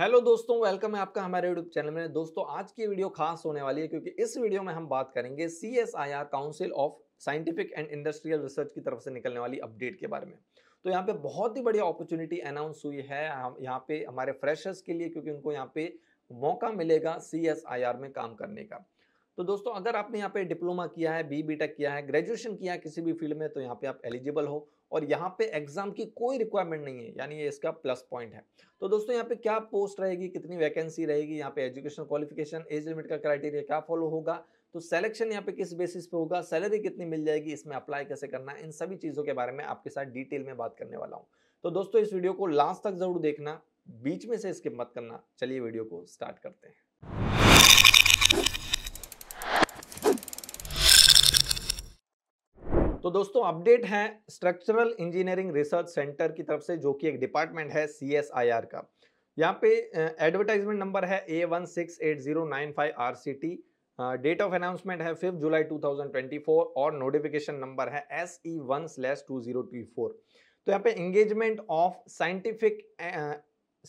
hello दोस्तों welcome है आपका हमारे यूट्यूब चैनल में दोस्तों आज की वीडियो खास होने वाली है क्योंकि इस वीडियो में हम बात करेंगे C S I R council of scientific and industrial research की तरफ से निकलने वाली अपडेट के बारे में तो यहाँ पे बहुत ही बड़ी अपॉर्चुनिटी अनाउंस हुई है यहाँ पे हमारे फ्रेशर्स के लिए क्योंकि उनको यहाँ पे मौका मिलेगा सी एस आई आर में काम करने का तो दोस्तों अगर आपने यहाँ पे डिप्लोमा किया है बी बी टेक किया है ग्रेजुएशन किया है किसी भी फील्ड में तो यहाँ पे आप एलिजिबल हो और यहाँ पे एग्जाम की कोई रिक्वायरमेंट नहीं है यानी ये इसका प्लस पॉइंट है तो दोस्तों यहाँ पे क्या पोस्ट रहेगी कितनी वैकेंसी रहेगी यहाँ पे एजुकेशन क्वालिफिकेशन एज लिमिट का क्राइटेरिया क्या फॉलो होगा तो सिलेक्शन यहाँ पे किस बेसिस पे होगा सैलरी कितनी मिल जाएगी इसमें अप्लाई कैसे करना इन सभी चीज़ों के बारे में आपके साथ डिटेल में बात करने वाला हूँ तो दोस्तों इस वीडियो को लास्ट तक जरूर देखना बीच में से स्किप मत करना चलिए वीडियो को स्टार्ट करते हैं तो दोस्तों अपडेट है स्ट्रक्चरल इंजीनियरिंग रिसर्च सेंटर की तरफ से जो कि एक डिपार्टमेंट है सी एस आई आर का यहाँ पे एडवर्टाइजमेंट नंबर है A one six eight zero nine five R C T date of announcement है fifth July two thousand twenty four और नोटिफिकेशन नंबर है S E one slash two zero two four तो यहाँ पे engagement of scientific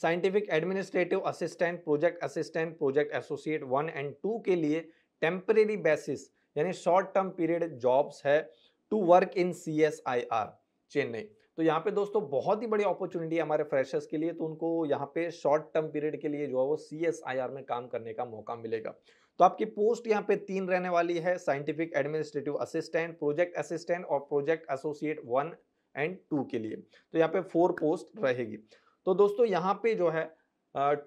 scientific administrative assistant project assistant project associate one and two के लिए temporary basis यानी short term period jobs है to work in C S I R Chennai तो यहाँ पे दोस्तों बहुत ही बड़ी अपॉर्चुनिटी है हमारे फ्रेशर्स के लिए तो उनको यहाँ पे शॉर्ट टर्म पीरियड के लिए जो है वो सी एस आई आर में काम करने का मौका मिलेगा तो आपकी पोस्ट यहाँ पे तीन रहने वाली है scientific administrative assistant project assistant और project associate one and two के लिए तो यहाँ पे फोर पोस्ट रहेगी तो दोस्तों यहाँ पे जो है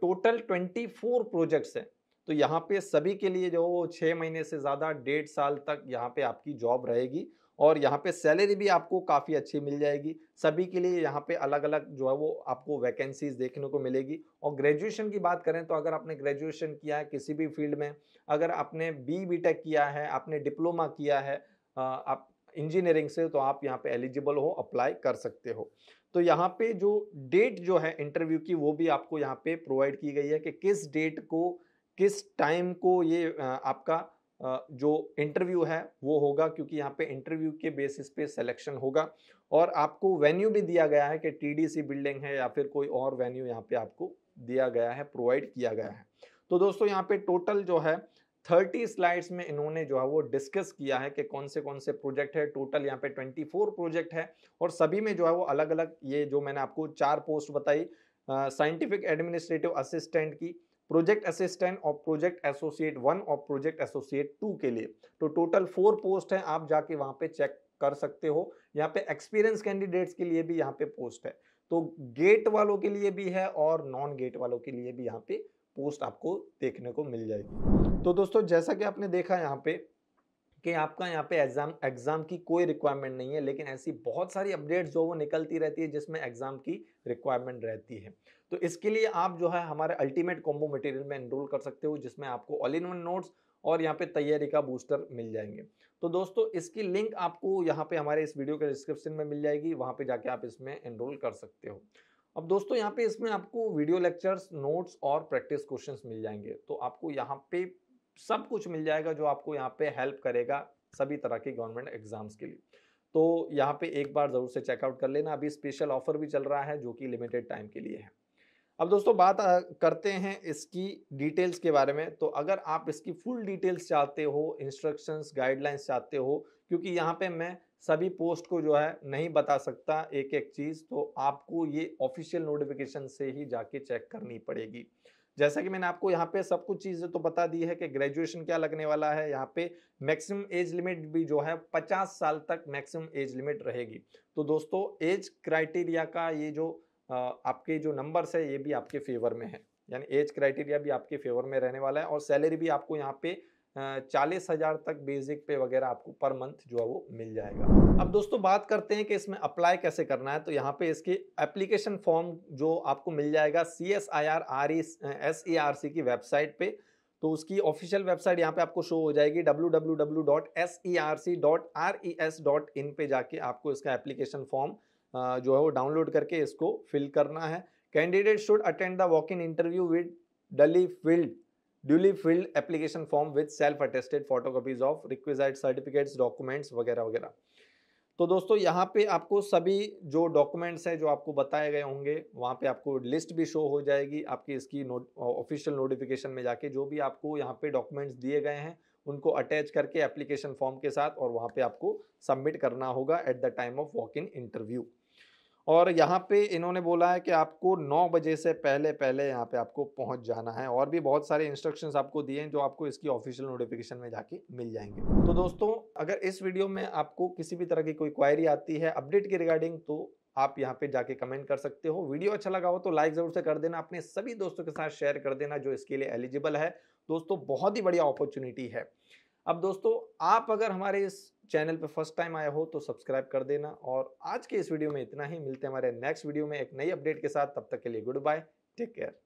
टोटल ट्वेंटी फोर प्रोजेक्ट्स हैं तो यहाँ पे सभी के लिए जो छः महीने से ज़्यादा डेढ़ साल तक यहाँ पे आपकी जॉब रहेगी और यहाँ पे सैलरी भी आपको काफ़ी अच्छी मिल जाएगी सभी के लिए यहाँ पे अलग अलग जो है वो आपको वैकेंसीज देखने को मिलेगी और ग्रेजुएशन की बात करें तो अगर आपने ग्रेजुएशन किया है किसी भी फील्ड में अगर आपने बी बी टेक किया है आपने डिप्लोमा किया है आप इंजीनियरिंग से तो आप यहाँ पे एलिजिबल हो अप्लाई कर सकते हो तो यहाँ पे जो डेट जो है इंटरव्यू की वो भी आपको यहाँ पे प्रोवाइड की गई है कि किस डेट को किस टाइम को ये आपका जो इंटरव्यू है वो होगा क्योंकि यहाँ पे इंटरव्यू के बेसिस पे सिलेक्शन होगा और आपको वेन्यू भी दिया गया है कि टीडीसी बिल्डिंग है या फिर कोई और वेन्यू यहाँ पे आपको दिया गया है प्रोवाइड किया गया है तो दोस्तों यहाँ पे टोटल जो है थर्टी स्लाइड्स में इन्होंने जो है वो डिस्कस किया है कि कौन से कौन से प्रोजेक्ट है टोटल यहाँ पे ट्वेंटी फोर प्रोजेक्ट है और सभी में जो है वो अलग अलग ये जो मैंने आपको चार पोस्ट बताई साइंटिफिक एडमिनिस्ट्रेटिव असिस्टेंट की प्रोजेक्ट असिस्टेंट और प्रोजेक्ट एसोसिएट वन और प्रोजेक्ट एसोसिएट टू के लिए तो टोटल फोर पोस्ट है आप जाके वहां पे चेक कर सकते हो यहाँ पे एक्सपीरियंस कैंडिडेट्स के लिए भी यहाँ पे पोस्ट है तो गेट वालों के लिए भी है और नॉन गेट वालों के लिए भी यहाँ पे पोस्ट आपको देखने को मिल जाएगी तो दोस्तों जैसा कि आपने देखा यहाँ पे कि आपका यहाँ पे एग्ज़ाम एग्ज़ाम की कोई रिक्वायरमेंट नहीं है लेकिन ऐसी बहुत सारी अपडेट्स जो वो निकलती रहती है जिसमें एग्ज़ाम की रिक्वायरमेंट रहती है तो इसके लिए आप जो है हमारे अल्टीमेट कॉम्बो मटेरियल में एनरोल कर सकते हो जिसमें आपको ऑल इन वन नोट्स और यहाँ पे तैयारी का बूस्टर मिल जाएंगे तो दोस्तों इसकी लिंक आपको यहाँ पे हमारे इस वीडियो के डिस्क्रिप्शन में मिल जाएगी वहाँ पे जाके आप इसमें एनरोल कर सकते हो अब दोस्तों यहाँ पे इसमें आपको वीडियो लेक्चर्स नोट्स और प्रैक्टिस क्वेश्चंस मिल जाएंगे तो आपको यहाँ पे सब कुछ मिल जाएगा जो आपको यहाँ पे हेल्प करेगा सभी तरह के गवर्नमेंट एग्जाम्स के लिए तो यहाँ पे एक बार ज़रूर से चेकआउट कर लेना अभी स्पेशल ऑफर भी चल रहा है जो कि लिमिटेड टाइम के लिए है अब दोस्तों बात करते हैं इसकी डिटेल्स के बारे में तो अगर आप इसकी फुल डिटेल्स चाहते हो इंस्ट्रक्शंस गाइडलाइंस चाहते हो क्योंकि यहाँ पे मैं सभी पोस्ट को जो है नहीं बता सकता एक एक चीज़ तो आपको ये ऑफिशियल नोटिफिकेशन से ही जाके चेक करनी पड़ेगी जैसा कि मैंने आपको यहाँ पे सब कुछ चीज़ें तो बता दी है कि ग्रेजुएशन क्या लगने वाला है यहाँ पे मैक्सिमम एज लिमिट भी जो है 50 साल तक मैक्सिमम एज लिमिट रहेगी तो दोस्तों एज क्राइटेरिया का ये जो आपके जो नंबर्स है ये भी आपके फेवर में है यानी एज क्राइटेरिया भी आपके फेवर में रहने वाला है और सैलरी भी आपको यहाँ पे चालीस हज़ार तक बेसिक पे वगैरह आपको पर मंथ जो है वो मिल जाएगा अब दोस्तों बात करते हैं कि इसमें अप्लाई कैसे करना है तो यहाँ पे इसकी एप्लीकेशन फॉर्म जो आपको मिल जाएगा C S I R R E S E R C की वेबसाइट पे तो उसकी ऑफिशियल वेबसाइट यहाँ पे आपको शो हो जाएगी www.serc.res.in पे जाके आपको इसका एप्लीकेशन फॉर्म जो है वो डाउनलोड करके इसको फिल करना है candidate should attend the walk in interview with duly filled duly filled application form with self attested photocopies of requisite certificates documents वगैरह वगैरह तो दोस्तों यहाँ पे आपको सभी जो डॉक्यूमेंट्स हैं जो आपको बताए गए होंगे वहाँ पे आपको लिस्ट भी शो हो जाएगी आपकी इसकी ऑफिशियल नोटिफिकेशन में जाके जो भी आपको यहाँ पे डॉक्यूमेंट्स दिए गए हैं उनको अटैच करके एप्लीकेशन फॉर्म के साथ और वहाँ पे आपको सबमिट करना होगा at the time of walk in interview और यहाँ पे इन्होंने बोला है कि आपको 9 बजे से पहले पहले यहाँ पे आपको पहुँच जाना है और भी बहुत सारे इंस्ट्रक्शंस आपको दिए हैं जो आपको इसकी ऑफिशियल नोटिफिकेशन में जाके मिल जाएंगे तो दोस्तों अगर इस वीडियो में आपको किसी भी तरह की कोई क्वायरी आती है अपडेट की रिगार्डिंग तो आप यहाँ पे जाके कमेंट कर सकते हो वीडियो अच्छा लगा हो तो लाइक जरूर से कर देना अपने सभी दोस्तों के साथ शेयर कर देना जो इसके लिए एलिजिबल है दोस्तों बहुत ही बढ़िया अपॉर्चुनिटी है अब दोस्तों आप अगर हमारे इस चैनल पर फर्स्ट टाइम आया हो तो सब्सक्राइब कर देना और आज के इस वीडियो में इतना ही मिलते हैं हमारे नेक्स्ट वीडियो में एक नई अपडेट के साथ तब तक के लिए गुड बाय टेक केयर